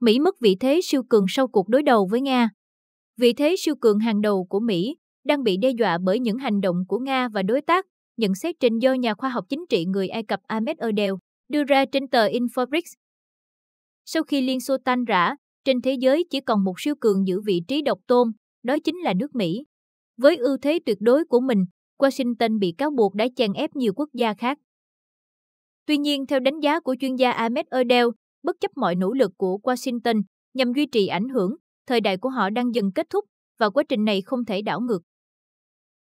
Mỹ mất vị thế siêu cường sau cuộc đối đầu với Nga. Vị thế siêu cường hàng đầu của Mỹ đang bị đe dọa bởi những hành động của Nga và đối tác, nhận xét trình do nhà khoa học chính trị người Ai Cập Ahmed Odell đưa ra trên tờ Infobrics. Sau khi Liên Xô tan rã, trên thế giới chỉ còn một siêu cường giữ vị trí độc tôn, đó chính là nước Mỹ. Với ưu thế tuyệt đối của mình, Washington bị cáo buộc đã chèn ép nhiều quốc gia khác. Tuy nhiên, theo đánh giá của chuyên gia Ahmed Odell, bất chấp mọi nỗ lực của Washington nhằm duy trì ảnh hưởng, thời đại của họ đang dần kết thúc và quá trình này không thể đảo ngược.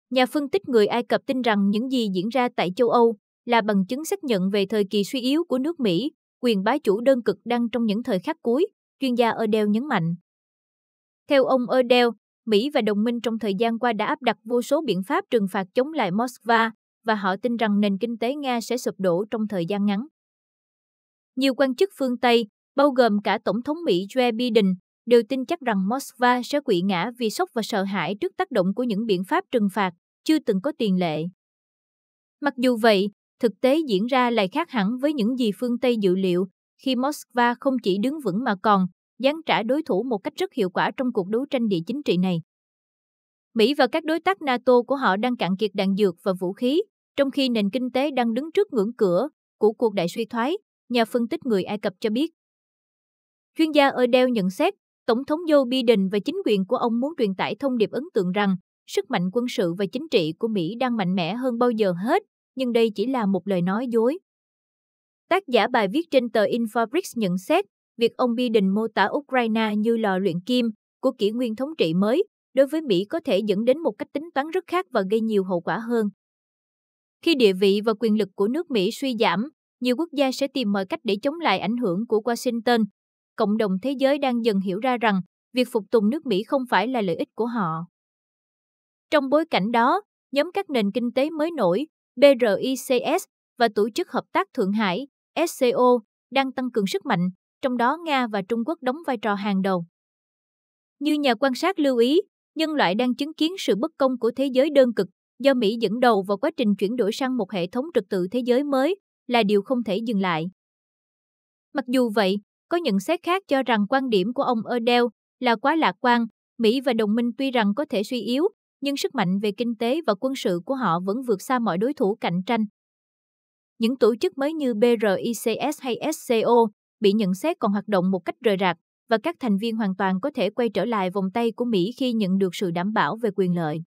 Nhà phân tích người Ai Cập tin rằng những gì diễn ra tại châu Âu là bằng chứng xác nhận về thời kỳ suy yếu của nước Mỹ, quyền bá chủ đơn cực đang trong những thời khắc cuối, chuyên gia Odell nhấn mạnh. Theo ông Odell, Mỹ và đồng minh trong thời gian qua đã áp đặt vô số biện pháp trừng phạt chống lại Moscow và họ tin rằng nền kinh tế Nga sẽ sụp đổ trong thời gian ngắn. Nhiều quan chức phương Tây, bao gồm cả Tổng thống Mỹ Joe Biden, đều tin chắc rằng Moscow sẽ quỵ ngã vì sốc và sợ hãi trước tác động của những biện pháp trừng phạt chưa từng có tiền lệ. Mặc dù vậy, thực tế diễn ra lại khác hẳn với những gì phương Tây dự liệu, khi Moscow không chỉ đứng vững mà còn gián trả đối thủ một cách rất hiệu quả trong cuộc đấu tranh địa chính trị này. Mỹ và các đối tác NATO của họ đang cạn kiệt đạn dược và vũ khí, trong khi nền kinh tế đang đứng trước ngưỡng cửa của cuộc đại suy thoái, nhà phân tích người Ai Cập cho biết. Chuyên gia Odell nhận xét, Tổng thống Joe Biden và chính quyền của ông muốn truyền tải thông điệp ấn tượng rằng sức mạnh quân sự và chính trị của Mỹ đang mạnh mẽ hơn bao giờ hết, nhưng đây chỉ là một lời nói dối. Tác giả bài viết trên tờ Infobrics nhận xét, việc ông Biden mô tả Ukraine như lò luyện kim của kỷ nguyên thống trị mới đối với Mỹ có thể dẫn đến một cách tính toán rất khác và gây nhiều hậu quả hơn. Khi địa vị và quyền lực của nước Mỹ suy giảm, nhiều quốc gia sẽ tìm mọi cách để chống lại ảnh hưởng của Washington. Cộng đồng thế giới đang dần hiểu ra rằng việc phục tùng nước Mỹ không phải là lợi ích của họ. Trong bối cảnh đó, nhóm các nền kinh tế mới nổi, BRICS và Tổ chức Hợp tác Thượng Hải, SCO, đang tăng cường sức mạnh, trong đó Nga và Trung Quốc đóng vai trò hàng đầu. Như nhà quan sát lưu ý, nhân loại đang chứng kiến sự bất công của thế giới đơn cực do Mỹ dẫn đầu vào quá trình chuyển đổi sang một hệ thống trật tự thế giới mới là điều không thể dừng lại. Mặc dù vậy, có nhận xét khác cho rằng quan điểm của ông Odell là quá lạc quan, Mỹ và đồng minh tuy rằng có thể suy yếu, nhưng sức mạnh về kinh tế và quân sự của họ vẫn vượt xa mọi đối thủ cạnh tranh. Những tổ chức mới như BRICS hay SCO bị nhận xét còn hoạt động một cách rời rạc và các thành viên hoàn toàn có thể quay trở lại vòng tay của Mỹ khi nhận được sự đảm bảo về quyền lợi.